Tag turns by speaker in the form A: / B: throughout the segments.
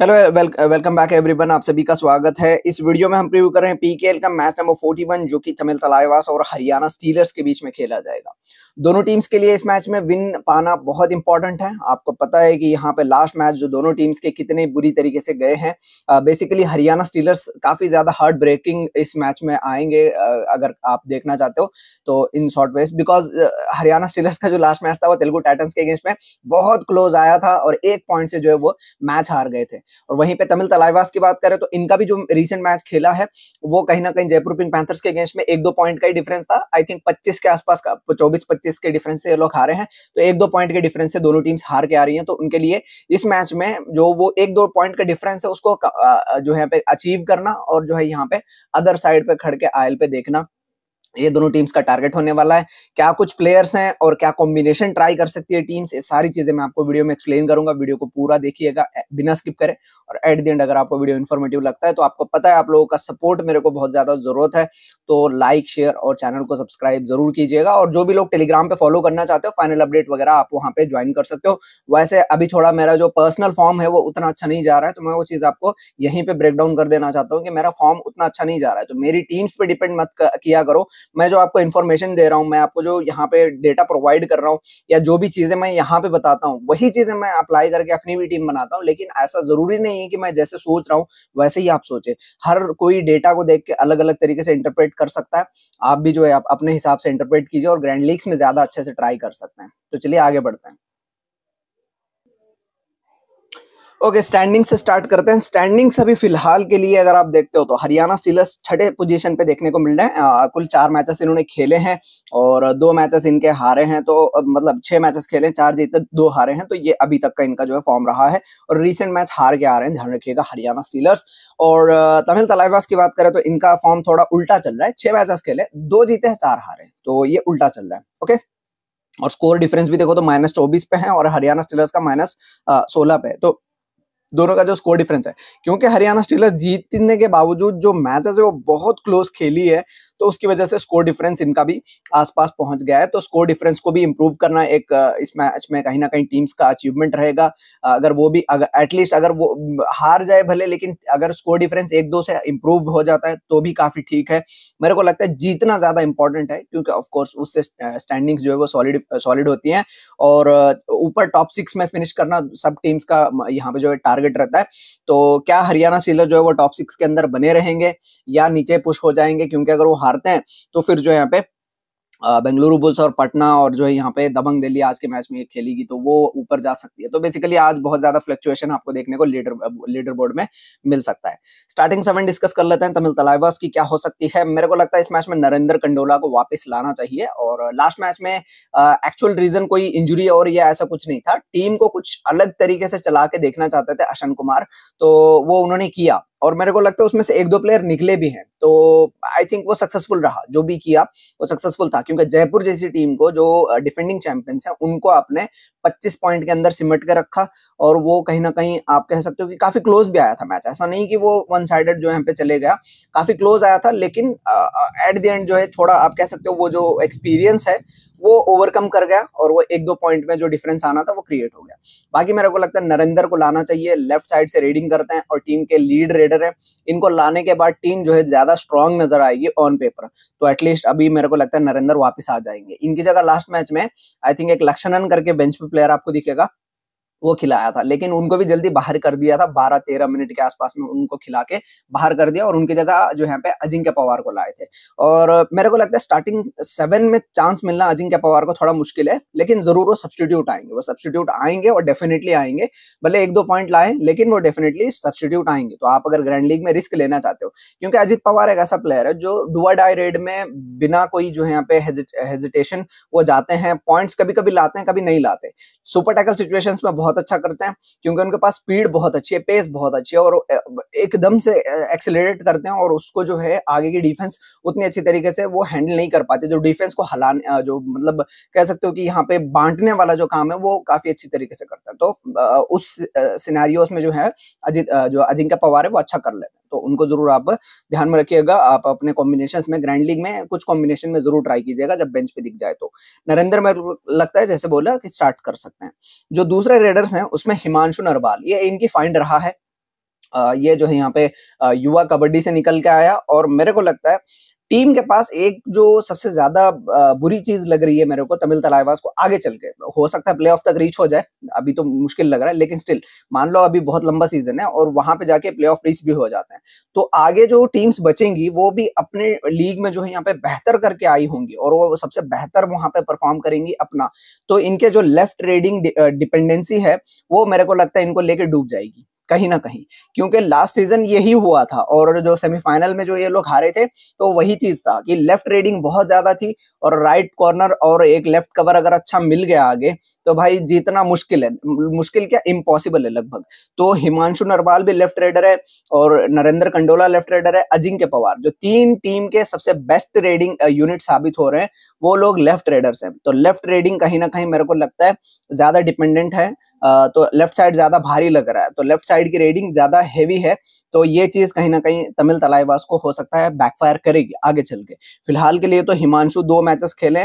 A: hello welcome back everyone आप सभी का स्वागत है इस वीडियो में हम प्रीव्यू कर रहे हैं पीकेएल का मैच नंबर 41 जो कि तमिल तलाईवास और हरियाणा स्टीलर्स के बीच में खेला जाएगा दोनों टीम्स के लिए इस मैच में विन पाना बहुत इंपॉर्टेंट है आपको पता है कि यहाँ पे लास्ट मैच जो दोनों टीम्स के कितने बुरी तरीके से गए हैं बेसिकली हरियाणा स्टीलर्स काफी ज्यादा हार्ड ब्रेकिंग इस मैच में आएंगे uh, अगर आप देखना चाहते हो तो इन short ways because Haryana Steelers का जो लास्ट मैच था वो तेलुगु टाइटन्स के अगेंस्ट में बहुत क्लोज आया था और एक पॉइंट से जो है वो मैच हार गए थे और वहीं पे तमिल तलाइवास की बात करें तो इनका भी जो रिसेंट मैच खेला है वो कहीं ना कहीं जयपुर पिंक पैंथर्स के अगेंस्ट में एक दो पॉइंट का ही डिफरेंस था आई थिंक पच्चीस के आसपास का चौबीस पच्चीस के डिफरेंस से ये लोग हारे हैं तो एक दो पॉइंट के डिफरेंस से दोनों टीम्स हार के आ रही है तो उनके लिए इस मैच में जो वो एक दो पॉइंट का डिफरेंस है उसको जो है अचीव करना और जो है यहाँ पे अदर साइड पे खड़ के आयल पे देखना ये दोनों टीम्स का टारगेट होने वाला है क्या कुछ प्लेयर्स हैं और क्या कॉम्बिनेशन ट्राई कर सकती है टीम्स ये सारी चीजें मैं आपको वीडियो में एक्सप्लेन करूंगा वीडियो को पूरा देखिएगा बिना स्किप करें और एट द एंड अगर आपको वीडियो इन्फॉर्मेटिव लगता है तो आपको पता है आप लोगों का सपोर्ट मेरे को बहुत ज्यादा जरूरत है तो लाइक शेयर और चैनल को सब्सक्राइब जरूर कीजिएगा और जो भी लोग टेलीग्राम पे फॉलो करना चाहते हो फाइनल अपडेट वगैरह आप वहाँ पे ज्वाइन कर सकते हो वैसे अभी थोड़ा मेरा जो पर्सनल फॉर्म है वो उतना अच्छा नहीं जा रहा है तो मैं वो चीज आपको यहीं पर ब्रेक डाउन कर देना चाहता हूँ कि मेरा फॉर्म उतना अच्छा नहीं जा रहा है तो मेरी टीम्स पर डिपेंड मत किया करो मैं जो आपको इन्फॉर्मेशन दे रहा हूँ मैं आपको जो यहाँ पे डेटा प्रोवाइड कर रहा हूँ या जो भी चीज़ें मैं यहाँ पे बताता हूँ वही चीज़ें मैं अप्लाई करके अपनी भी टीम बनाता हूँ लेकिन ऐसा ज़रूरी नहीं है कि मैं जैसे सोच रहा हूँ वैसे ही आप सोचें हर कोई डेटा को देख के अलग अलग तरीके से इंटरप्रेट कर सकता है आप भी जो है आप अपने हिसाब से इंटरप्रेट कीजिए और ग्रैंड लीग्स में ज़्यादा अच्छे से ट्राई कर सकते हैं तो चलिए आगे बढ़ते हैं ओके स्टैंडिंग से स्टार्ट करते हैं स्टैंडिंग से भी फिलहाल के लिए अगर आप देखते हो तो हरियाणा स्टीलर्स छठे पोजीशन पे देखने को मिल रहे हैं कुल चार मैचेस इन्होंने खेले हैं और दो मैचेस इनके हारे हैं तो मतलब छह मैचेस खेले चार जीते दो हारे हैं तो ये अभी तक का इनका जो है फॉर्म रहा है और रिसेंट मैच हार के आ रहे हैं ध्यान रखिएगा हरियाणा स्टीलर्स और तमिल तलाइबास की बात करें तो इनका फॉर्म थोड़ा उल्टा चल रहा है छह मैचेस खेले दो जीते हैं चार हारे तो ये उल्टा चल रहा है ओके और स्कोर डिफरेंस भी देखो तो माइनस चौबीस पे है और हरियाणा स्टीलर्स का माइनस सोलह पे तो दोनों का जो स्कोर डिफरेंस है क्योंकि हरियाणा स्टीलर्स जीतने के बावजूद जो मैचेस है वो बहुत क्लोज खेली है तो उसकी वजह से स्कोर डिफरेंस इनका भी आसपास पहुंच गया है तो स्कोर डिफरेंस को भी इम्प्रूव करना एक इस मैच में कहीं ना कहीं टीम्स का अचीवमेंट रहेगा अगर वो भी अगर एटलीस्ट अगर वो हार जाए भले लेकिन अगर स्कोर डिफरेंस एक दो से इम्प्रूव हो जाता है तो भी काफी ठीक है मेरे को लगता है जीतना ज्यादा इंपॉर्टेंट है क्योंकि ऑफकोर्स उससे स्टैंडिंग्स जो है वो सॉलिड सॉलिड होती हैं और ऊपर टॉप सिक्स में फिनिश करना सब टीम्स का यहाँ पे जो है टारगेट रहता है तो क्या हरियाणा सीलर जो है वो टॉप सिक्स के अंदर बने रहेंगे या नीचे पुश हो जाएंगे क्योंकि अगर वो हारते हैं तो फिर जो यहाँ पे बेंगलुरु बुल्स और पटना और जो है यहाँ पे दबंग दिल्ली आज के मैच में खेलेगी तो वो ऊपर जा सकती है तो बेसिकली आज बहुत ज्यादा फ्लक्चुएशन आपको देखने को लीडर लीडर बोर्ड में मिल सकता है स्टार्टिंग सेवन डिस्कस कर लेते हैं तमिल तलाइवास की क्या हो सकती है मेरे को लगता है इस मैच में नरेंद्र कंडोला को वापस लाना चाहिए और लास्ट मैच में एक्चुअल रीजन कोई इंजुरी और या ऐसा कुछ नहीं था टीम को कुछ अलग तरीके से चला के देखना चाहते थे अशन कुमार तो वो उन्होंने किया और मेरे को लगता है उसमें से एक दो प्लेयर निकले भी हैं तो आई थिंक वो सक्सेसफुल रहा जो भी किया वो सक्सेसफुल था क्योंकि जयपुर जैसी टीम को जो डिफेंडिंग चैंपियंस हैं उनको आपने 25 पॉइंट के अंदर सिमट के रखा और वो कहीं ना कहीं आप कह सकते हो कि काफी क्लोज भी आया था मैच ऐसा नहीं कि वो वन साइडेड जो यहाँ पे चले गया काफी क्लोज आया था लेकिन एट द एंड जो है थोड़ा आप कह सकते हो वो जो एक्सपीरियंस है वो ओवरकम कर गया और वो एक दो पॉइंट में जो डिफरेंस आना था वो क्रिएट हो गया बाकी मेरे को लगता है नरेंद्र को लाना चाहिए लेफ्ट साइड से रेडिंग करते हैं और टीम के लीड रेडर है इनको लाने के बाद टीम जो है ज्यादा स्ट्रांग नजर आएगी ऑन पेपर तो एटलीस्ट अभी मेरे को लगता है नरेंद्र वापस आ जाएंगे इनकी जगह लास्ट मैच में आई थिंक एक लक्षणन करके बेंच पे प्लेयर आपको दिखेगा वो खिलाया था लेकिन उनको भी जल्दी बाहर कर दिया था बारह तेरह मिनट के आसपास में उनको खिला के बाहर कर दिया और उनकी जगह जो यहाँ पे अजिंक्य पवार को लाए थे और मेरे को लगता है स्टार्टिंग सेवन में चांस मिलना अजिंक्य पवार को थोड़ा मुश्किल है लेकिन जरूर वो सब्सटीट्यूट आएंगे वो सब्सटीट्यूट आएंगे और डेफिनेटली आएंगे भले एक दो पॉइंट लाए लेकिन वो डेफिनेटली सब्सटीट्यूट आएंगे तो आप अगर ग्रैंड लीग में रिस्क लेना चाहते हो क्योंकि अजित पवार एक ऐसा प्लेयर है जो डुआ डाई रेड में बिना कोई जो है पे हेजिटेशन वो जाते हैं पॉइंट्स कभी कभी लाते हैं कभी नहीं लाते सुपर टैकल सिचुएशन में बहुत बहुत अच्छा करते हैं क्योंकि उनके पास स्पीड बहुत अच्छी है पेस बहुत अच्छी है और एकदम से एक्सेलरेट करते हैं और उसको जो है आगे की डिफेंस उतनी अच्छी तरीके से वो हैंडल नहीं कर पाते जो डिफेंस को हलाने जो मतलब कह सकते हो कि यहाँ पे बांटने वाला जो काम है वो काफी अच्छी तरीके से करता है तो उस सिनारियोस में जो है अजित जो अजिंक्य पवार है वो अच्छा कर लेते हैं तो उनको जरूर आप ध्यान में रखिएगा आप अपने कॉम्बिनेशन में ग्रैंड लीग में कुछ कॉम्बिनेशन में जरूर ट्राई कीजिएगा जब बेंच पे दिख जाए तो नरेंद्र मेरे लगता है जैसे बोला कि स्टार्ट कर सकते हैं जो दूसरे रेडर्स हैं उसमें हिमांशु नरवाल ये इनकी फाइंड रहा है ये जो है यहाँ पे युवा कबड्डी से निकल के आया और मेरे को लगता है टीम के पास एक जो सबसे ज्यादा बुरी चीज लग रही है मेरे को तमिल तलाइवास को आगे चल के हो सकता है प्ले ऑफ तक रीच हो जाए अभी तो मुश्किल लग रहा है लेकिन स्टिल मान लो अभी बहुत लंबा सीजन है और वहां पे जाके प्ले ऑफ रीच भी हो जाते हैं तो आगे जो टीम्स बचेंगी वो भी अपने लीग में जो है यहाँ पे बेहतर करके आई होंगी और वो सबसे बेहतर वहां पे परफॉर्म करेंगी अपना तो इनके जो लेफ्ट रेडिंग डिपेंडेंसी है वो मेरे को लगता है इनको लेके डूब जाएगी कहीं ना कहीं क्योंकि लास्ट सीजन यही हुआ था और जो सेमीफाइनल में जो ये लोग हारे थे तो वही चीज था कि लेफ्ट रेडिंग बहुत ज्यादा थी और राइट कॉर्नर और एक लेफ्ट कवर अगर अच्छा मिल गया आगे तो भाई जीतना मुश्किल है मुश्किल क्या इम्पॉसिबल है लगभग तो हिमांशु नरवाल भी लेफ्ट रेडर है और नरेंद्र कंडोला लेफ्ट रेडर है अजिंक्य पवार जो तीन टीम के सबसे बेस्ट रेडिंग यूनिट साबित हो रहे हैं वो लोग लेफ्ट रेडर्स हैं तो लेफ्ट रेडिंग कहीं ना कहीं मेरे को लगता है ज्यादा डिपेंडेंट है तो लेफ्ट साइड ज्यादा भारी लग रहा है तो लेफ्ट साइड की रेडिंग ज्यादा हैवी है तो ये चीज कहीं ना कहीं तमिल तलाईवास को हो सकता है बैकफायर करेगी आगे चल के फिलहाल के लिए तो हिमांशु दो मैचेस खेले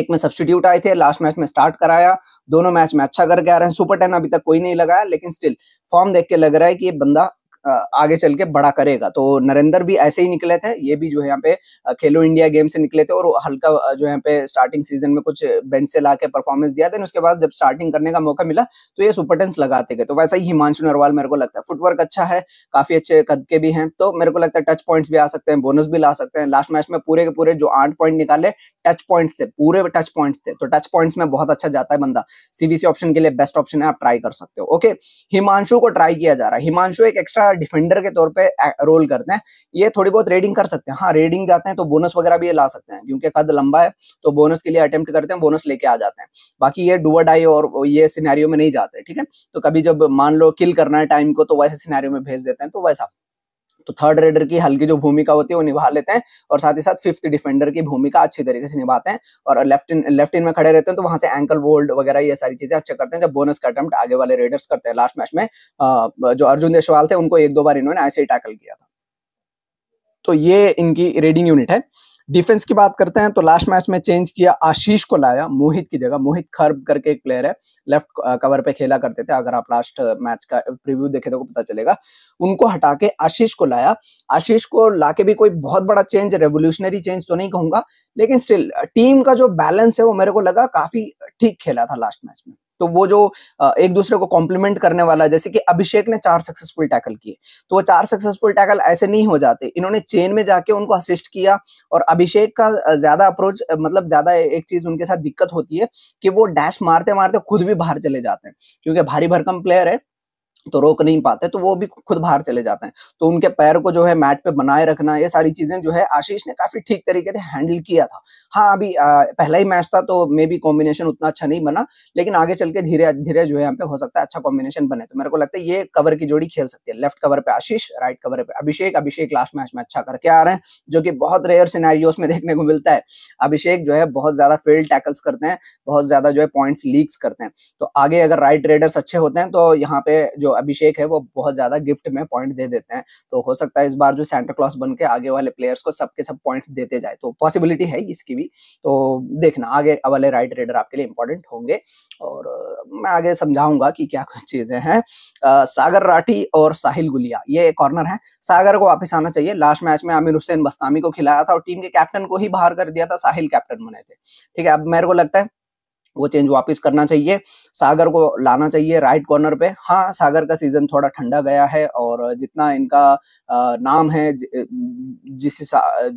A: एक में सब्सटीट्यूट आए थे लास्ट मैच में स्टार्ट कराया दोनों मैच में अच्छा करके आ रहे हैं सुपर टेन अभी तक कोई नहीं लगाया लेकिन स्टिल फॉर्म देख के लग रहा है कि ये बंदा आगे चल के बड़ा करेगा तो नरेंद्र भी ऐसे ही निकले थे ये भी जो है यहाँ पे खेलो इंडिया गेम से निकले थे और हल्का जो यहाँ पे स्टार्टिंग सीजन में कुछ बेंच से ला के परफॉर्मेंस दिया था उसके बाद जब स्टार्टिंग करने का मौका मिला तो ये सुपर टेंस लगाते गए तो वैसा ही हिमांशु नरवाल मेरे को लगता है फुटवर्क अच्छा है काफी अच्छे कद के भी हैं तो मेरे को लगता है टच पॉइंट्स भी आ सकते हैं बोनस भी ला सकते हैं लास्ट मैच में पूरे के पूरे जो आठ पॉइंट निकाले टच पॉइंट्स थे पूरे टच पॉइंट्स थे तो टच पॉइंट्स में बहुत अच्छा जाता है बंदा सीबीसी ऑप्शन के लिए बेस्ट ऑप्शन है आप ट्राई कर सकते हो ओके हिमांशु को ट्राई किया जा रहा है हिमांशु एक एक्स्ट्रा डिफेंडर के तौर पे रोल करते हैं ये थोड़ी बहुत रेडिंग कर सकते हैं हाँ रेडिंग जाते हैं तो बोनस वगैरह भी ये ला सकते हैं क्योंकि कद लंबा है तो बोनस के लिए अटेम्प्ट करते हैं बोनस लेके आ जाते हैं बाकी ये डुअ डाई और ये सिनेरियो में नहीं जाते ठीक है तो कभी जब मान लो किल करना है टाइम को तो वैसे सिनेरियो में भेज देते हैं तो वैसा तो थर्ड रेडर की हल्की जो भूमिका होती है वो निभा लेते हैं और साथ ही साथ फिफ्थ डिफेंडर की भूमिका अच्छी तरीके से निभाते हैं और लेफ्ट इन लेफ्ट इन में खड़े रहते हैं तो वहां से एंकल वोल्ड वगैरह ये सारी चीजें अच्छा करते हैं जब बोनस का अटेम्प्ट आगे वाले रेडर्स करते हैं लास्ट मैच में जो अर्जुन देशवाल थे उनको एक दो बार इन्होंने ऐसे ही टैकल किया था तो ये इनकी रेडिंग यूनिट है डिफेंस की बात करते हैं तो लास्ट मैच में चेंज किया आशीष को लाया मोहित की जगह मोहित खर्ब करके एक प्लेयर है लेफ्ट कवर पे खेला करते थे अगर आप लास्ट मैच का प्रीव्यू देखे तो पता चलेगा उनको हटा के आशीष को लाया आशीष को लाके भी कोई बहुत बड़ा चेंज रेवोल्यूशनरी चेंज तो नहीं कहूंगा लेकिन स्टिल टीम का जो बैलेंस है वो मेरे को लगा काफी ठीक खेला था लास्ट मैच में तो वो जो एक दूसरे को कॉम्प्लीमेंट करने वाला जैसे कि अभिषेक ने चार सक्सेसफुल टैकल किए तो वो चार सक्सेसफुल टैकल ऐसे नहीं हो जाते इन्होंने चेन में जाके उनको असिस्ट किया और अभिषेक का ज्यादा अप्रोच मतलब ज्यादा एक चीज उनके साथ दिक्कत होती है कि वो डैश मारते मारते खुद भी बाहर चले जाते हैं क्योंकि भारी भरकम प्लेयर है तो रोक नहीं पाते तो वो भी खुद बाहर चले जाते हैं तो उनके पैर को जो है मैट पे बनाए रखना ये सारी चीजें जो है आशीष ने काफी ठीक तरीके से हैंडल किया था हाँ अभी आ, पहला ही मैच था तो मे बी कॉम्बिनेशन उतना अच्छा नहीं बना लेकिन आगे चल के धीरे धीरे जो है यहाँ पे हो सकता है अच्छा कॉम्बिनेशन बने तो मेरे को लगता है ये कवर की जोड़ी खेल सकती है लेफ्ट कवर पे आशीष राइट कवर पे अभिषेक अभिषेक लास्ट मैच में अच्छा करके आ रहे हैं जो कि बहुत रेयर सिनेरियोस में देखने को मिलता है अभिषेक जो है बहुत ज्यादा फील्ड टैकल्स करते हैं बहुत ज्यादा जो है पॉइंट्स लीक्स करते हैं तो आगे अगर राइट रेडर्स अच्छे होते हैं तो यहाँ पे जो अभिषेक है वो बहुत ज्यादा गिफ्ट में पॉइंट दे देते हैं तो हो सकता है इस बार जो सेंटा क्लॉस बन के आगे वाले प्लेयर्स को सबके सब पॉइंट्स देते जाए तो पॉसिबिलिटी है इसकी भी तो देखना आगे वाले राइट रेडर आपके लिए इंपॉर्टेंट होंगे और मैं आगे समझाऊंगा कि क्या कुछ चीजें हैं सागर राठी और साहिल गुलिया ये कॉर्नर है सागर को वापस आना चाहिए लास्ट मैच में आमिर हुसैन बस्तामी को खिलाया था और टीम के कैप्टन को ही बाहर कर दिया था साहिल कैप्टन बने थे ठीक है अब मेरे को लगता है वो चेंज वापस करना चाहिए सागर को लाना चाहिए राइट कॉर्नर पे हाँ सागर का सीजन थोड़ा ठंडा गया है और जितना इनका नाम है जिस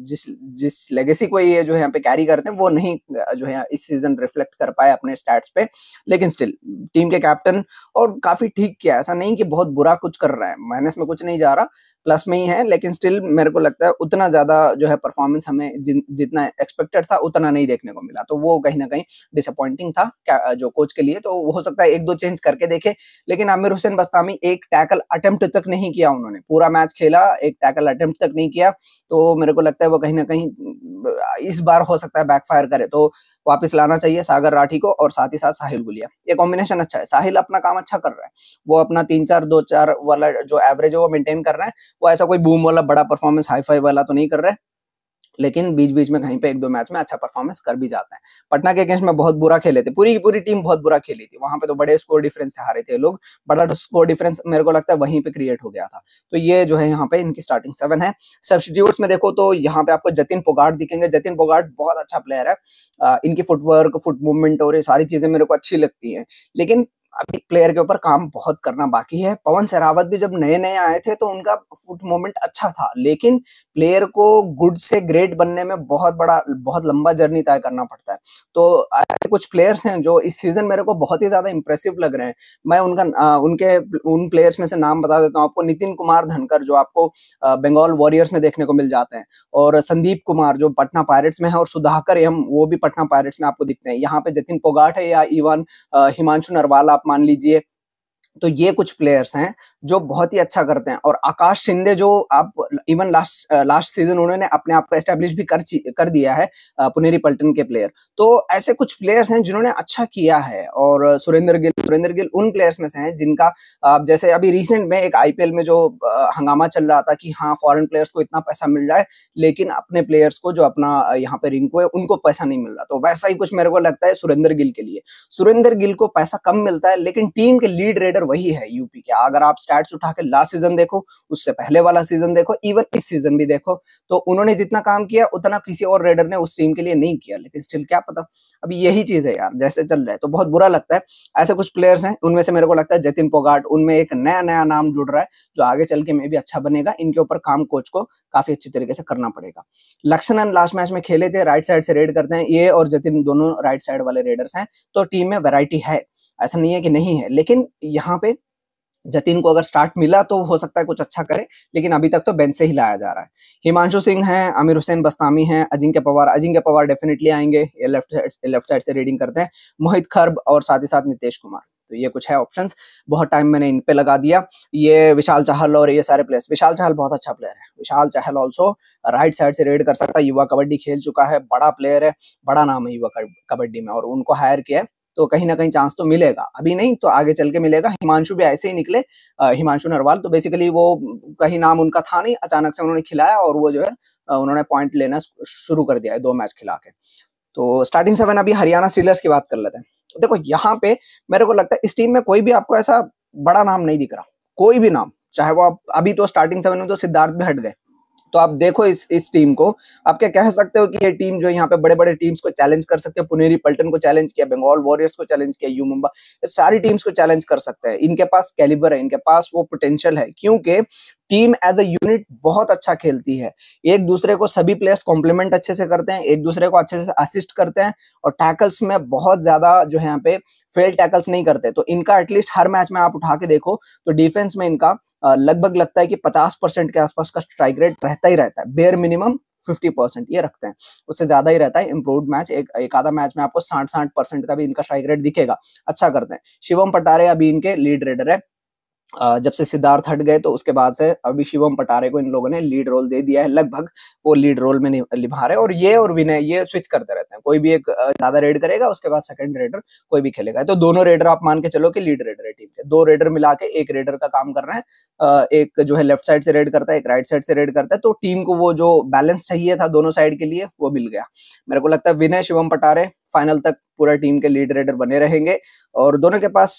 A: जिस जिस लेगेसी को ये जो यहाँ पे कैरी करते हैं वो नहीं जो है इस सीजन रिफ्लेक्ट कर पाए अपने स्टैट्स पे लेकिन स्टिल टीम के कैप्टन और काफी ठीक किया ऐसा नहीं कि बहुत बुरा कुछ कर रहा है माइनस में कुछ नहीं जा रहा प्लस में ही है लेकिन स्टिल मेरे को लगता है उतना ज़्यादा जो है परफॉर्मेंस हमें जितना एक्सपेक्टेड था उतना नहीं देखने को मिला तो वो कहीं ना कहीं डिसअपॉइंटिंग था जो कोच के लिए तो हो सकता है एक दो चेंज करके देखे लेकिन आमिर हुसैन बस्तामी एक टैकल अटेम्प्ट तक नहीं किया उन्होंने पूरा मैच खेला एक टैकल अटेम्प्ट तक नहीं किया तो मेरे को लगता है वो कहीं ना कहीं इस बार हो सकता है बैकफायर करे तो वापस लाना चाहिए सागर राठी को और साथ ही साथ साहिल गुलिया ये कॉम्बिनेशन अच्छा है साहिल अपना काम अच्छा कर रहा है वो अपना तीन चार दो चार वाला जो एवरेज है वो मेंटेन कर रहा है वो ऐसा कोई बूम वाला बड़ा परफॉर्मेंस हाई फाई वाला तो नहीं कर रहे लेकिन बीच बीच में कहीं पे एक दो मैच में अच्छा परफॉर्मेंस कर भी जाते हैं पटना के अगेंस्ट में बहुत बुरा खेले थे पूरी की पूरी टीम बहुत बुरा खेली थी वहां पे तो बड़े स्कोर डिफरेंस से हारे थे लोग बड़ा स्कोर डिफरेंस मेरे को लगता है वहीं पे क्रिएट हो गया था तो ये जो है यहाँ पे इनकी स्टार्टिंग सेवन है सब्सटीट्यूट में देखो तो यहाँ पे आपको जतिन पोगाट दिखेंगे जतिन पोगाट बहुत अच्छा प्लेयर है इनकी फुटवर्क फुट मूवमेंट और ये सारी चीजें मेरे को अच्छी लगती है लेकिन अभी प्लेयर के ऊपर काम बहुत करना बाकी है पवन सरावत भी जब नए नए आए थे तो उनका फुट मोमेंट अच्छा था लेकिन प्लेयर को गुड से ग्रेट बनने में बहुत बड़ा बहुत लंबा जर्नी तय करना पड़ता है तो ऐसे कुछ प्लेयर्स हैं जो इस सीजन मेरे को बहुत ही ज्यादा इंप्रेसिव लग रहे हैं मैं उनका उनके उन प्लेयर्स में से नाम बता देता हूँ आपको नितिन कुमार धनकर जो आपको बंगाल वॉरियर्स में देखने को मिल जाते हैं और संदीप कुमार जो पटना पायरेट्स में है और सुधाकर एम वो भी पटना पायरेट्स में आपको दिखते हैं यहाँ पे जतिन पोगाट है या इवन हिमांशु नरवाल आप मान लीजिए तो ये कुछ प्लेयर्स हैं जो बहुत ही अच्छा करते हैं और आकाश शिंदे जो आप इवन लास्ट लास्ट सीजन उन्होंने अपने आप को एस्टेब्लिश भी कर कर दिया है पुनेरी पल्टन के प्लेयर तो ऐसे कुछ प्लेयर्स हैं जिन्होंने अच्छा किया है और सुरेंद्र गिल सुरेंद्र गिल उन प्लेयर्स में से हैं जिनका जैसे अभी रिसेंट में एक आईपीएल में जो हंगामा चल रहा था कि हाँ फॉरन प्लेयर्स को इतना पैसा मिल रहा है लेकिन अपने प्लेयर्स को जो अपना यहाँ पे रिंकू है उनको पैसा नहीं मिल रहा तो वैसा ही कुछ मेरे को लगता है सुरेंद्र गिल के लिए सुरेंद्र गिल को पैसा कम मिलता है लेकिन टीम के लीड रेडर वही है यूपी के अगर आप स्टैट्स उठा के लास्ट सीजन देखो उससे पहले वाला सीजन देखो इवन इस सीजन भी देखो तो उन्होंने जितना काम किया उतना किसी और रेडर ने उस टीम के लिए नहीं किया लेकिन स्टिल क्या पता अभी यही चीज है यार जैसे चल रहा है तो बहुत बुरा लगता है ऐसे कुछ प्लेयर्स हैं उनमें से मेरे को लगता है जतिन पोगाट उनमें एक नया नया नाम जुड़ रहा है जो आगे चल के में भी अच्छा बनेगा इनके ऊपर काम कोच को काफी अच्छी तरीके से करना पड़ेगा लक्षणन लास्ट मैच में खेले थे राइट साइड से रेड करते हैं ये और जतिन दोनों राइट साइड वाले रेडर्स हैं तो टीम में वेराइटी है ऐसा नहीं है कि नहीं है लेकिन यहाँ पे जतिन को अगर स्टार्ट मिला तो हो सकता है कुछ अच्छा करे लेकिन अभी तक तो बेंच से ही लाया जा रहा है हिमांशु सिंह हैं आमिर हुसैन बस्तामी हैं अजिंक्य पवार अजिंक्य पवार डेफिनेटली आएंगे ये लेफ्ट साइड लेफ्ट साइड से रीडिंग करते हैं मोहित खर्ब और साथ ही साथ नीतीश कुमार तो ये कुछ है ऑप्शंस बहुत टाइम मैंने इन पे लगा दिया ये विशाल चाहल और ये सारे प्लेयर्स विशाल चाहल बहुत अच्छा प्लेयर है Vishal Chahal also right side से रेड कर सकता है युवा कबड्डी खेल चुका है बड़ा प्लेयर है बड़ा नाम है युवा कबड्डी में और उनको हायर किया है तो कहीं ना कहीं चांस तो मिलेगा अभी नहीं तो आगे चल के मिलेगा हिमांशु भी ऐसे ही निकले हिमांशु नरवाल तो बेसिकली वो कहीं नाम उनका था नहीं अचानक से उन्होंने खिलाया और वो जो है उन्होंने पॉइंट लेना शुरू कर दिया है दो मैच खिला के तो स्टार्टिंग सेवन अभी हरियाणा सीलर्स की बात कर लेते हैं देखो यहाँ पे मेरे को लगता है इस टीम में कोई भी आपको ऐसा बड़ा नाम नहीं दिख रहा कोई भी नाम चाहे वो आप अभी तो स्टार्टिंग सेवन में तो सिद्धार्थ भी हट गए तो आप देखो इस इस टीम को आप क्या कह सकते हो कि ये टीम जो यहाँ पे बड़े बड़े टीम्स को चैलेंज कर सकते हैं पुनेरी पल्टन को चैलेंज किया बंगाल वॉरियर्स को चैलेंज किया यू मुंबा सारी टीम्स को चैलेंज कर सकते हैं इनके पास कैलिबर है इनके पास वो पोटेंशियल है क्योंकि टीम एज ए यूनिट बहुत अच्छा खेलती है एक दूसरे को सभी प्लेयर्स कॉम्प्लीमेंट अच्छे से करते हैं एक दूसरे को अच्छे से असिस्ट करते हैं और टैकल्स में बहुत ज्यादा जो है यहाँ पे फेल टैकल्स नहीं करते तो इनका एटलीस्ट हर मैच में आप उठा के देखो तो डिफेंस में इनका लगभग लगता है कि पचास परसेंट के आसपास का स्ट्राइक रेट रहता ही रहता है बेयर मिनिमम फिफ्टी परसेंट ये रखते हैं उससे ज्यादा ही रहता है इंप्रूव मैच एक एक आधा मैच में आपको साठ साठ परसेंट का भी इनका स्ट्राइक रेट दिखेगा अच्छा करते हैं शिवम पटारे अभी इनके लीड रेडर है जब से सिद्धार्थ हट गए तो उसके बाद से अभी शिवम पटारे को इन लोगों ने लीड रोल दे दिया है लगभग वो लीड रोल में निभा रहे और ये और विनय ये स्विच करते रहते हैं कोई भी एक ज्यादा रेड करेगा उसके बाद सेकंड रेडर कोई भी खेलेगा तो दोनों रेडर आप मान के चलो कि लीड रेडर है टीम के दो रेडर मिला के एक रेडर का काम कर रहे हैं एक जो है लेफ्ट साइड से रेड करता है एक राइट साइड से रेड करता है तो टीम को वो जो बैलेंस चाहिए था दोनों साइड के लिए वो मिल गया मेरे को लगता है विनय शिवम पटारे फाइनल तक पूरा टीम के लीड रेडर बने रहेंगे और दोनों के पास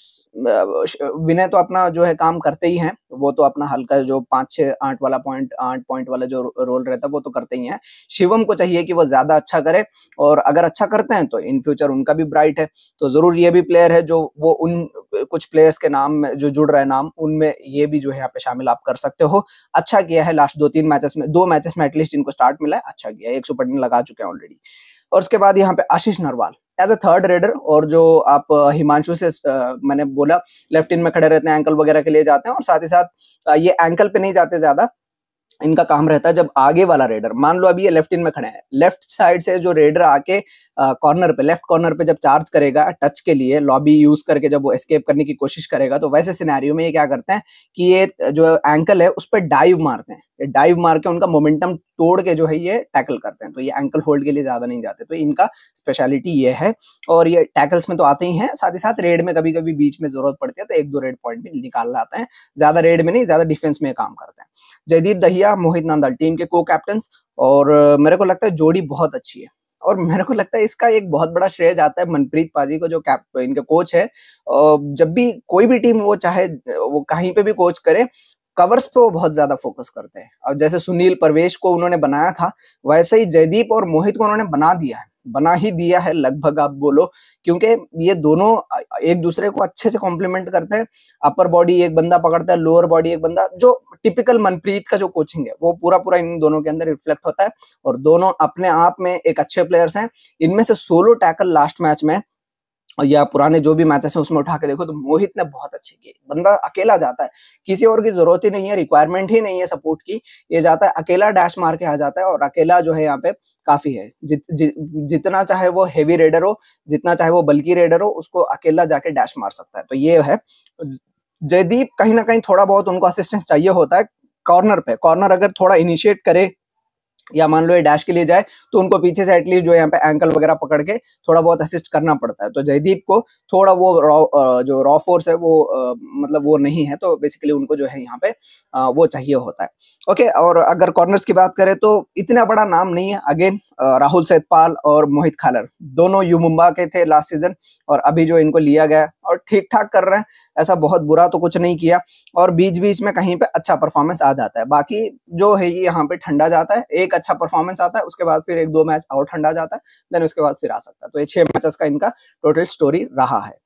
A: विनय तो अपना जो है काम करते ही हैं वो तो अपना हल्का जो पांच छह आठ वाला पॉइंट आठ पॉइंट वाला जो रोल रहता है वो तो करते ही हैं शिवम को चाहिए कि वो ज़्यादा अच्छा करे और अगर अच्छा करते हैं तो इन फ्यूचर उनका भी ब्राइट है तो ज़रूर ये भी प्लेयर है जो वो उन कुछ प्लेयर्स के नाम में जो जुड़ रहे नाम उनमें ये भी जो है यहाँ पे शामिल आप कर सकते हो अच्छा किया है लास्ट दो तीन मैचेस में दो मैचेस में एटलीस्ट इनको स्टार्ट मिला है अच्छा किया है एक सौ लगा चुके हैं ऑलरेडी और उसके बाद यहाँ पे Ashish Narwal as a third raider और जो आप हिमांशु से आ, मैंने बोला लेफ्ट इन में खड़े रहते हैं एंकल वगैरह के लिए जाते हैं और साथ ही साथ ये एंकल पे नहीं जाते ज्यादा इनका काम रहता है जब आगे वाला रेडर मान लो अभी ये लेफ्ट इन में खड़े हैं लेफ्ट साइड से जो रेडर आके कॉर्नर पे लेफ्ट कॉर्नर पे जब चार्ज करेगा टच के लिए लॉबी यूज करके जब वो एस्केप करने की कोशिश करेगा तो वैसे सिनेरियो में ये क्या करते हैं कि ये जो एंकल है उस पर डाइव मारते हैं ये डाइव मार के उनका मोमेंटम तोड़ के जो है ये टैकल करते हैं तो ये एंकल होल्ड के लिए ज़्यादा नहीं जाते तो इनका स्पेशलिटी ये है और ये टैकल्स में तो आते ही हैं साथ ही साथ रेड में कभी कभी बीच में ज़रूरत पड़ती है तो एक दो रेड पॉइंट भी निकाल लाते हैं ज़्यादा रेड में नहीं ज़्यादा डिफेंस में काम करते हैं जयदीप दहिया मोहित नंदल टीम के को कैप्टन और मेरे को लगता है जोड़ी बहुत अच्छी है और मेरे को लगता है इसका एक बहुत बड़ा श्रेय जाता है मनप्रीत पाजी को जो कैप इनके कोच है जब भी कोई भी टीम वो चाहे वो कहीं पे भी कोच करे कवर्स पे वो बहुत ज्यादा फोकस करते हैं और जैसे सुनील परवेश को उन्होंने बनाया था वैसे ही जयदीप और मोहित को उन्होंने बना दिया है बना ही दिया है लगभग आप बोलो क्योंकि ये दोनों एक दूसरे को अच्छे से कॉम्प्लीमेंट करते हैं अपर बॉडी एक बंदा पकड़ता है लोअर बॉडी एक बंदा जो टिपिकल मनप्रीत का जो कोचिंग है वो पूरा पूरा इन दोनों के अंदर रिफ्लेक्ट होता है और दोनों अपने आप में एक अच्छे प्लेयर्स हैं इनमें से सोलो टैकल लास्ट मैच में या पुराने जो भी मैचेस है उसमें उठा के देखो तो मोहित ने बहुत अच्छे किए बंदा अकेला जाता है किसी और की जरूरत ही नहीं है रिक्वायरमेंट ही नहीं है सपोर्ट की ये जाता है अकेला डैश मार के आ जाता है और अकेला जो है यहाँ पे काफी है जित, जि, जितना चाहे वो हेवी रेडर हो जितना चाहे वो बल्कि रेडर हो उसको अकेला जाके डैश मार सकता है तो ये है जयदीप कहीं ना कहीं थोड़ा बहुत उनको असिस्टेंस चाहिए होता है कॉर्नर पे कॉर्नर अगर थोड़ा इनिशिएट करे या मान लो ये डैश के लिए जाए तो उनको पीछे से एटलीस्ट जो यहाँ पे एंकल वगैरह पकड़ के थोड़ा बहुत असिस्ट करना पड़ता है तो जयदीप को थोड़ा वो रॉ जो रॉ फोर्स है वो आ, मतलब वो नहीं है तो बेसिकली उनको जो है यहाँ पे आ, वो चाहिए होता है ओके और अगर कॉर्नर्स की बात करें तो इतना बड़ा नाम नहीं है अगेन राहुल सैतपाल और मोहित खालर दोनों यू मुंबा के थे लास्ट सीजन और अभी जो इनको लिया गया और ठीक ठाक कर रहे हैं ऐसा बहुत बुरा तो कुछ नहीं किया और बीच बीच में कहीं पे अच्छा परफॉर्मेंस आ जाता है बाकी जो है ये यहाँ पे ठंडा जाता है एक अच्छा परफॉर्मेंस आता है उसके बाद फिर एक दो मैच और ठंडा जाता है देन उसके बाद फिर आ सकता है तो ये छह मैचेस का इनका टोटल स्टोरी रहा है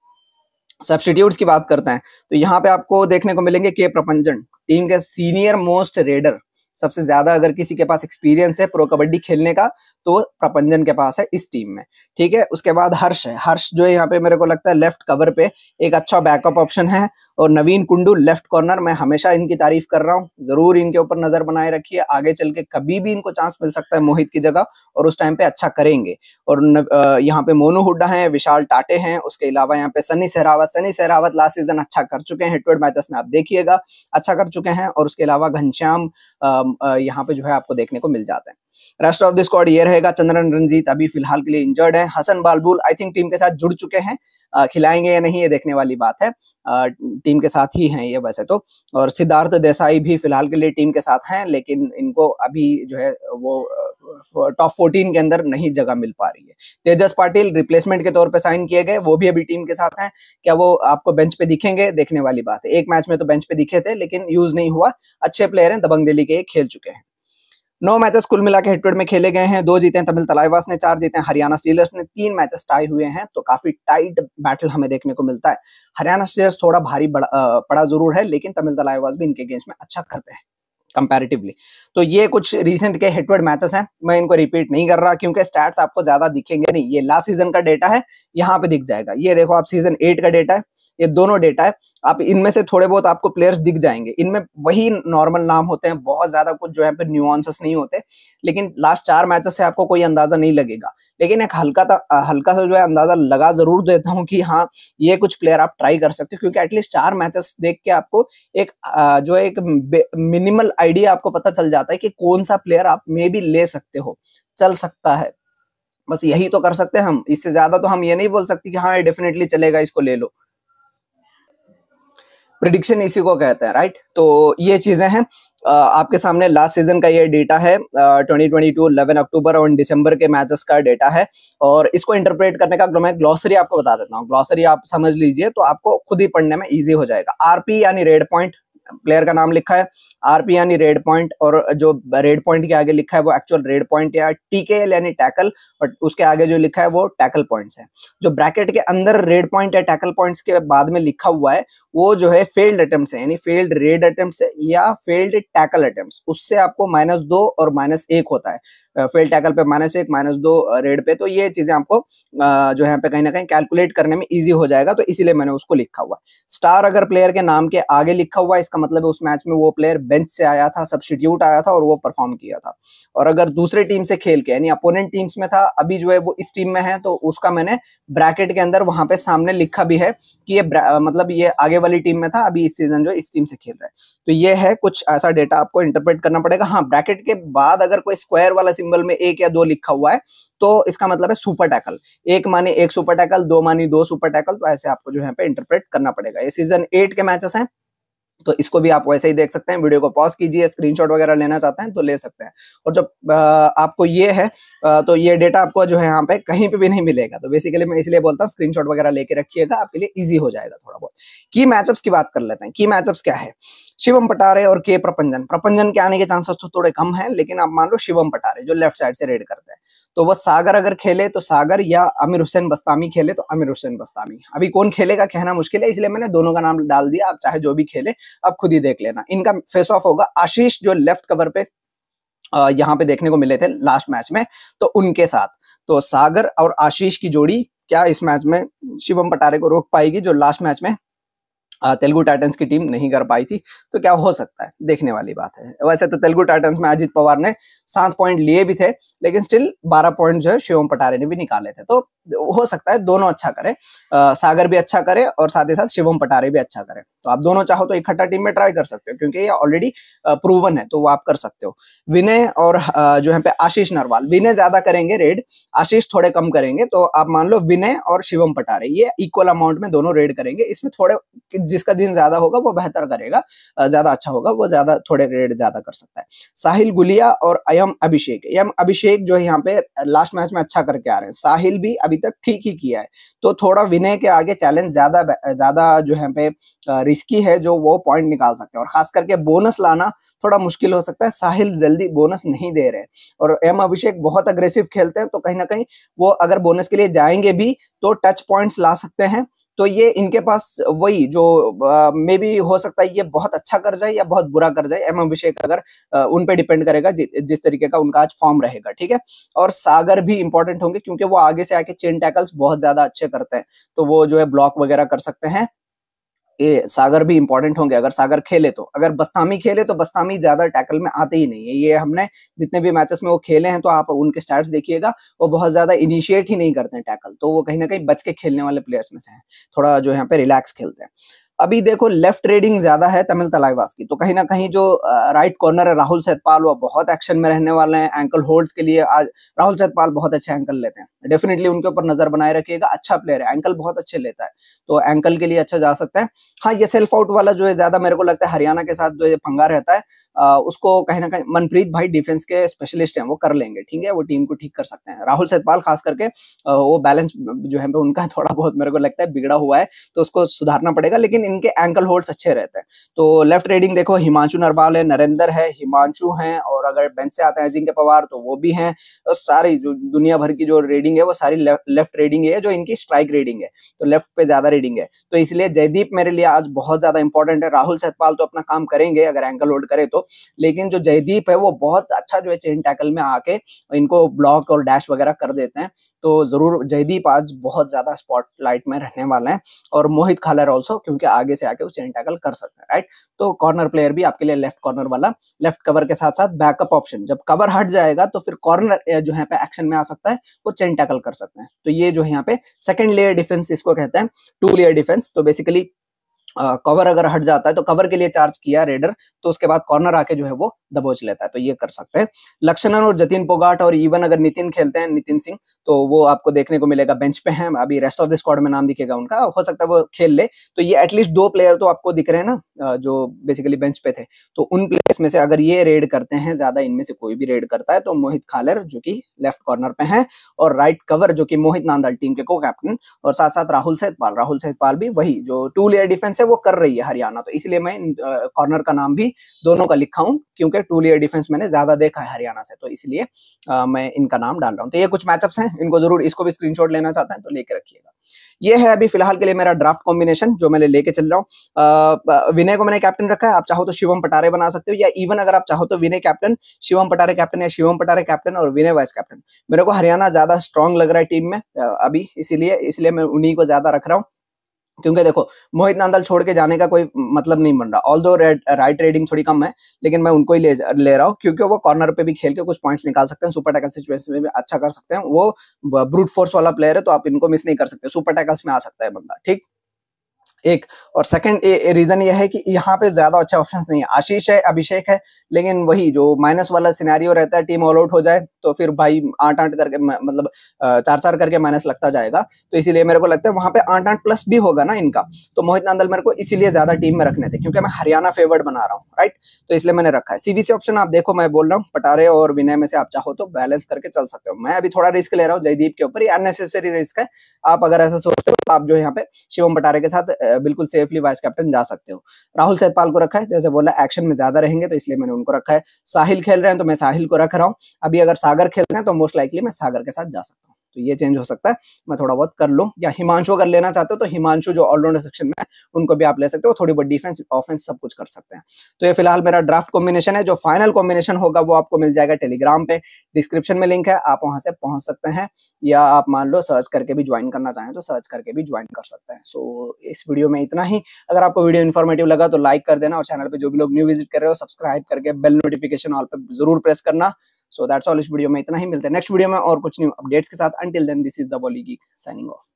A: सब्सटीट्यूट की बात करते हैं तो यहाँ पे आपको देखने को मिलेंगे के प्रपंजन टीम के सीनियर मोस्ट रेडर सबसे ज्यादा अगर किसी के पास एक्सपीरियंस है प्रो कबड्डी खेलने का तो प्रपंजन के पास है इस टीम में ठीक है उसके बाद हर्ष है हर्ष जो यहाँ पे मेरे को लगता है लेफ्ट कवर पे एक अच्छा बैकअप ऑप्शन है और नवीन कुंडू लेफ्ट कॉर्नर मैं हमेशा इनकी तारीफ कर रहा हूँ जरूर इनके ऊपर नजर बनाए रखिए आगे चल के कभी भी इनको चांस मिल सकता है मोहित की जगह और उस टाइम पे अच्छा करेंगे और यहाँ पे मोनू हुड्डा है विशाल टाटे हैं उसके अलावा यहाँ पे सनी सहरावत सनी सहरावत लास्ट सीजन अच्छा कर चुके हैं हिटवेड मैचेस में आप देखिएगा अच्छा कर चुके हैं और उसके अलावा घनश्याम यहाँ पे जो है आपको देखने को मिल जाते हैं रेस्ट ऑफ द स्क्वाड ये रहेगा चंद्रन रंजीत अभी फिलहाल के लिए इंजर्ड है Hassan Balbul I think team के साथ जुड़ चुके हैं खिलाएंगे या नहीं ये देखने वाली बात है टीम के साथ ही हैं ये वैसे तो और सिद्धार्थ देसाई भी फिलहाल के लिए टीम के साथ हैं लेकिन इनको अभी जो है वो टॉप फोर्टीन के अंदर नहीं जगह मिल पा रही है तेजस पाटिल रिप्लेसमेंट के तौर पर साइन किए गए वो भी अभी टीम के साथ हैं क्या वो आपको बेंच पे दिखेंगे देखने वाली बात है एक मैच में तो बेंच पे दिखे थे लेकिन यूज नहीं हुआ अच्छे प्लेयर हैं दबंग दिल्ली के खेल चुके हैं नौ मैचेस कुल मिला के हेड में खेले गए हैं दो जीते हैं तमिल तलाइवास ने चार जीते हैं हरियाणा स्टीलर्स ने तीन मैचेस टाई हुए हैं तो काफी टाइट बैटल हमें देखने को मिलता है हरियाणा स्टीलर्स थोड़ा भारी बड़ा, पड़ा जरूर है लेकिन तमिल तलाइवास भी इनके गेंस में अच्छा करते हैं कंपैरेटिवली तो ये कुछ रीसेंट के हिटवर्ड मैचेस हैं मैं इनको रिपीट नहीं कर रहा क्योंकि स्टैट्स आपको ज्यादा दिखेंगे नहीं ये लास्ट सीजन का डेटा है यहाँ पे दिख जाएगा ये देखो आप सीजन एट का डेटा है ये दोनों डेटा है आप इनमें से थोड़े बहुत आपको प्लेयर्स दिख जाएंगे इनमें वही नॉर्मल नाम होते हैं बहुत ज्यादा कुछ जो है पर न्यूआंसेस नहीं होते लेकिन लास्ट चार मैचेस से आपको कोई अंदाजा नहीं लगेगा लेकिन एक हल्का था हल्का सा जो है अंदाजा लगा जरूर देता हूँ कि हाँ ये कुछ प्लेयर आप ट्राई कर सकते हो क्योंकि एटलीस्ट चार मैचेस देख के आपको एक जो एक मिनिमल आइडिया आपको पता चल जाता है कि कौन सा प्लेयर आप मे भी ले सकते हो चल सकता है बस यही तो कर सकते हैं हम इससे ज्यादा तो हम ये नहीं बोल सकते कि हाँ ये डेफिनेटली चलेगा इसको ले लो प्रिडिक्शन इसी को कहते हैं राइट तो ये चीजें हैं आपके सामने लास्ट सीजन का ये डेटा है 2022 11 अक्टूबर और दिसंबर के मैचेस का डेटा है और इसको इंटरप्रेट करने का मैं ग्लॉसरी आपको बता देता हूँ ग्लॉसरी आप समझ लीजिए तो आपको खुद ही पढ़ने में ईजी हो जाएगा आरपी यानी रेड पॉइंट प्लेयर का नाम लिखा है आरपी यानी रेड पॉइंट और जो रेड पॉइंट के आगे लिखा है वो एक्चुअल रेड पॉइंट या टीकेएल यानी टैकल और उसके आगे जो लिखा है वो टैकल पॉइंट्स है जो ब्रैकेट के अंदर रेड पॉइंट या टैकल पॉइंट्स के बाद में लिखा हुआ है वो जो है फेल्ड अटेम्प्ट यानी फेल्ड रेड अटेम्प्ट या फेल्ड टैकल अटेम्प्ट उससे आपको माइनस दो और माइनस एक होता है फेल्ड टैकल पे माइनस एक माइनस दो रेड पे तो ये चीजें आपको जो है यहाँ पे कहीं ना कहीं कैलकुलेट करने में इजी हो जाएगा तो इसीलिए मैंने उसको लिखा हुआ स्टार अगर प्लेयर के नाम के आगे लिखा हुआ इसका मतलब है उस मैच में वो प्लेयर बेंच से आया था सब्सटीट्यूट आया था और वो परफॉर्म किया था और अगर दूसरे टीम से खेल के यानी अपोनेंट टीम्स में था अभी जो है वो इस टीम में है तो उसका मैंने ब्रैकेट के अंदर वहां पे सामने लिखा भी है कि ये मतलब ये आगे वाली टीम में था अभी इस सीजन जो इस टीम से खेल रहा है तो ये है कुछ ऐसा डेटा आपको इंटरप्रेट करना पड़ेगा हाँ ब्रैकेट के बाद अगर कोई स्क्वायर वाला सिंबल में एक या दो लिखा हुआ है तो इसका मतलब है सुपर टैकल एक माने एक सुपर टैकल दो मानी दो सुपर टैकल तो ऐसे आपको जो है इंटरप्रेट करना पड़ेगा ये सीजन एट के मैचेस हैं तो इसको भी आप वैसे ही देख सकते हैं वीडियो को पॉज कीजिए स्क्रीनशॉट वगैरह लेना चाहते हैं तो ले सकते हैं और जब आपको ये है तो ये डेटा आपको जो है यहाँ पे कहीं पे भी नहीं मिलेगा तो बेसिकली मैं इसलिए बोलता हूँ स्क्रीनशॉट वगैरह लेके रखिएगा आपके लिए इजी हो जाएगा थोड़ा बहुत की मैचअप्स की बात कर लेते हैं की मैचअप्स क्या है शिवम पटारे और के प्रपंजन प्रपंजन के आने के चांसेस तो थोड़े कम हैं लेकिन आप मान लो शिवम पटारे जो लेफ्ट साइड से रेड करते हैं तो वह सागर अगर खेले तो सागर या आमिर हुसैन बस्तामी खेले तो अमिर हुसैन बस्तामी अभी कौन खेलेगा कहना मुश्किल है इसलिए मैंने दोनों का नाम डाल दिया आप चाहे जो भी खेले आप खुद ही देख लेना इनका फेस ऑफ होगा आशीष जो लेफ्ट कवर पे यहाँ पे देखने को मिले थे लास्ट मैच में तो उनके साथ तो सागर और आशीष की जोड़ी क्या इस मैच में शिवम पटारे को रोक पाएगी जो लास्ट मैच में तेलुगु टाइटन्स की टीम नहीं कर पाई थी तो क्या हो सकता है देखने वाली बात है वैसे तो तेलुगु टाइटन्स में अजित पवार ने सात पॉइंट लिए भी थे लेकिन स्टिल बारह पॉइंट जो है शिवम पटारे ने भी निकाले थे तो हो सकता है दोनों अच्छा करें आ, सागर भी अच्छा करे और साथ ही साथ शिवम पटारे भी अच्छा करें तो आप दोनों चाहो तो इकट्ठा टीम में ट्राई कर सकते हो क्योंकि ये ऑलरेडी प्रूवन है तो वो आप कर सकते हो विनय और जो है पे आशीष नरवाल विनय ज्यादा करेंगे रेड आशीष थोड़े कम करेंगे तो आप मान लो विनय और शिवम पटारे ये इक्वल अमाउंट में दोनों रेड करेंगे इसमें थोड़े जिसका दिन ज्यादा होगा वो बेहतर करेगा ज्यादा अच्छा होगा वो ज्यादा थोड़े रेड ज्यादा कर सकता है साहिल गुलिया और अयम अभिषेक यम अभिषेक जो है यहाँ पे लास्ट मैच में अच्छा करके आ रहे हैं साहिल भी अभी तक ठीक ही किया है तो थोड़ा विनय के आगे चैलेंज ज्यादा ज्यादा जो है पे रिस्की है जो वो पॉइंट निकाल सकते हैं और खास करके बोनस लाना थोड़ा मुश्किल हो सकता है साहिल जल्दी बोनस नहीं दे रहे और एम अभिषेक बहुत अग्रेसिव खेलते हैं तो कहीं ना कहीं वो अगर बोनस के लिए जाएंगे भी तो टच पॉइंट्स ला सकते हैं तो ये इनके पास वही जो मे भी हो सकता है ये बहुत अच्छा कर्जा है या बहुत बुरा कर्जा है एम अभिषेक अगर उन पे डिपेंड करेगा जि, जिस तरीके का उनका आज फॉर्म रहेगा ठीक है और सागर भी इंपॉर्टेंट होंगे क्योंकि वो आगे से आके चेन टैकल्स बहुत ज्यादा अच्छे करते हैं तो वो जो है ब्लॉक वगैरह कर सकते हैं ये सागर भी इंपॉर्टेंट होंगे अगर सागर खेले तो अगर बस्तामी खेले तो बस्तामी ज्यादा टैकल में आते ही नहीं है ये हमने जितने भी मैचेस में वो खेले हैं तो आप उनके स्टार्ट देखिएगा वो बहुत ज्यादा इनिशिएट ही नहीं करते हैं टैकल तो वो कहीं ना कहीं बच के खेलने वाले प्लेयर्स में से हैं थोड़ा जो यहाँ पे रिलैक्स खेलते हैं अभी देखो लेफ्ट रेडिंग ज्यादा है तमिल तलाईवास की तो कहीं ना कहीं जो राइट कॉर्नर है राहुल सतपाल वो बहुत एक्शन में रहने वाले हैं एंकल होल्ड्स के लिए आज राहुल सतपाल बहुत अच्छे एंकल लेते हैं डेफिनेटली उनके ऊपर नजर बनाए रखिएगा अच्छा प्लेयर है एंकल बहुत अच्छे लेता है तो एंकल के लिए अच्छा जा सकता है हाँ ये सेल्फ आउट वाला जो है ज्यादा मेरे को लगता है हरियाणा के साथ जो ये पंगा रहता है उसको कहीं ना कहीं मनप्रीत भाई डिफेंस के स्पेशलिस्ट हैं वो कर लेंगे ठीक है वो टीम को ठीक कर सकते हैं राहुल सतपाल खास करके वो बैलेंस जो है उनका थोड़ा बहुत मेरे को लगता है बिगड़ा हुआ है तो उसको सुधारना पड़ेगा लेकिन इनके एंकल होल्ड्स अच्छे रहते हैं तो लेफ्ट रेडिंग देखो हिमांशु नरवाल है नरेंद्र है हिमांशु हैं और अगर बेंच से आते हैं अजिंक्य पवार तो वो भी हैं तो सारी जो दुनिया भर की जो रेडिंग है वो सारी लेफ्ट रेडिंग है जो इनकी स्ट्राइक रेडिंग है तो लेफ्ट पे ज्यादा रेडिंग है तो इसलिए जयदीप मेरे लिए आज बहुत ज्यादा इंपॉर्टेंट है राहुल सतपाल तो अपना काम करेंगे अगर एंकल होल्ड करे तो लेकिन जो जयदीप है वो बहुत अच्छा जो है चेन टैकल में आके इनको ब्लॉक और डैश वगैरह कर देते हैं तो जरूर जयदीप आज बहुत ज्यादा स्पॉटलाइट में रहने वाले हैं और मोहित खालर ऑल्सो क्योंकि आज आगे से आके चेन टैकल कर सकते हैं राइट तो कॉर्नर प्लेयर भी आपके लिए लेफ्ट कॉर्नर वाला लेफ्ट कवर के साथ साथ बैकअप ऑप्शन जब कवर हट जाएगा तो फिर कॉर्नर जो है पे एक्शन में आ सकता है वो चेन टैकल कर सकते हैं तो ये जो है यहाँ पे सेकंड लेयर डिफेंस इसको कहते हैं टू लेयर डिफेंस तो बेसिकली कवर अगर हट जाता है तो कवर के लिए चार्ज किया रेडर तो उसके बाद कॉर्नर आके जो है वो दबोच लेता है तो ये कर सकते हैं लक्षणन और जतिन पोगाट और इवन अगर नितिन खेलते हैं नितिन सिंह तो वो आपको देखने को मिलेगा बेंच पे हैं अभी रेस्ट ऑफ द स्क्वाड में नाम दिखेगा उनका हो सकता है वो खेल ले तो ये एटलीस्ट दो प्लेयर तो आपको दिख रहे हैं ना जो बेसिकली बेंच पे थे तो उन प्लेयर इसमें से अगर ये रेड करते हैं ज्यादा इनमें से कोई भी रेड करता है तो मोहित खालर जो कि लेफ्ट कॉर्नर पे हैं और राइट कवर जो कि मोहित नांदल टीम के को कैप्टन और साथ साथ राहुल सहतपाल राहुल सहतपाल भी वही जो टू लेयर डिफेंस है वो कर रही है हरियाणा तो इसलिए मैं कॉर्नर का नाम भी दोनों का लिखा हूँ क्योंकि टू लेयर डिफेंस मैंने ज्यादा देखा है हरियाणा से तो इसलिए मैं इनका नाम डाल रहा हूँ तो ये कुछ मैचअप्स हैं इनको जरूर इसको भी स्क्रीन लेना चाहते हैं तो लेके रखिएगा ये है अभी फिलहाल के लिए मेरा ड्राफ्ट कॉम्बिनेशन जो मैं लेके चल रहा हूँ विनय को मैंने कैप्टन रखा है आप चाहो तो शिवम पटारे बना सकते हो या इवन अगर आप चाहो तो विनय कैप्टन शिवम पटारे कैप्टन या शिवम पटारे कैप्टन और विनय वाइस कैप्टन मेरे को हरियाणा ज्यादा स्ट्रांग लग रहा है टीम में अभी इसीलिए इसलिए मैं उन्हीं को ज्यादा रख रहा हूँ क्योंकि देखो मोहित नांदल छोड़ के जाने का कोई मतलब नहीं बन रहा ऑल दो राइट रेडिंग थोड़ी कम है लेकिन मैं उनको ही ले ले रहा हूँ क्योंकि वो कॉर्नर पे भी खेल के कुछ पॉइंट्स निकाल सकते हैं सुपर टैकल सिचुएशन में भी अच्छा कर सकते हैं वो ब्रूट फोर्स वाला प्लेयर है तो आप इनको मिस नहीं कर सकते सुपर टैकल्स में आ सकता है बंदा ठीक एक और सेकंड रीजन ये है कि यहाँ पे ज्यादा अच्छा ऑप्शंस नहीं है आशीष है अभिषेक है लेकिन वही जो माइनस वाला सिनेरियो रहता है टीम ऑल आउट हो जाए तो फिर भाई आठ आठ करके मतलब चार चार करके माइनस लगता जाएगा तो इसीलिए मेरे को लगता है वहां पे आठ आठ प्लस भी होगा ना इनका तो मोहित नांदल मेरे को इसीलिए ज्यादा टीम में रखने थे क्योंकि मैं हरियाणा फेवर्ड बना रहा हूँ राइट तो इसलिए मैंने रखा है सीवीसी ऑप्शन आप देखो मैं बोल रहा हूँ पटारे और विनय में से आप चाहो तो बैलेंस करके चल सकते हो मैं अभी थोड़ा रिस्क ले रहा हूँ जयदीप के ऊपर ये अननेसेसरी रिस्क है आप अगर ऐसा सोचते हो आप जो यहाँ पे शिवम पटारे के साथ बिल्कुल सेफली वाइस कैप्टन जा सकते हो राहुल सैतपाल को रखा है जैसे बोला एक्शन में ज्यादा रहेंगे तो इसलिए मैंने उनको रखा है साहिल खेल रहे हैं तो मैं साहिल को रख रहा हूँ अभी अगर सागर खेलते हैं तो मोस्ट लाइकली मैं सागर के साथ जा सकता हूँ तो ये चेंज हो सकता है मैं थोड़ा बहुत कर लूँ या हिमांशु अगर लेना चाहते हो तो हिमांशु जो ऑलराउंडर सेक्शन में उनको भी आप ले सकते हो थोड़ी बहुत डिफेंस ऑफेंस सब कुछ कर सकते हैं तो ये फिलहाल मेरा ड्राफ्ट कॉम्बिनेशन है जो फाइनल कॉम्बिनेशन होगा वो आपको मिल जाएगा टेलीग्राम पे डिस्क्रिप्शन में लिंक है आप वहां से पहुंच सकते हैं या आप मान लो सर्च करके भी ज्वाइन करना चाहें तो सर्च करके भी ज्वाइन कर सकते हैं सो इस वीडियो में इतना ही अगर आपको वीडियो इन्फॉर्मेटिव लगा तो लाइक कर देना और चैनल पर जो भी लोग न्यू विजिट कर रहे हो सब्सक्राइब करके बेल नोटिफिकेशन ऑल पर जरूर प्रेस करना सो दैट्स ऑल इस वीडियो में इतना ही मिलते हैं नेक्स्ट वीडियो में और कुछ न्यू अपडेट्स के साथ until then this is the बॉलीगी साइनिंग ऑफ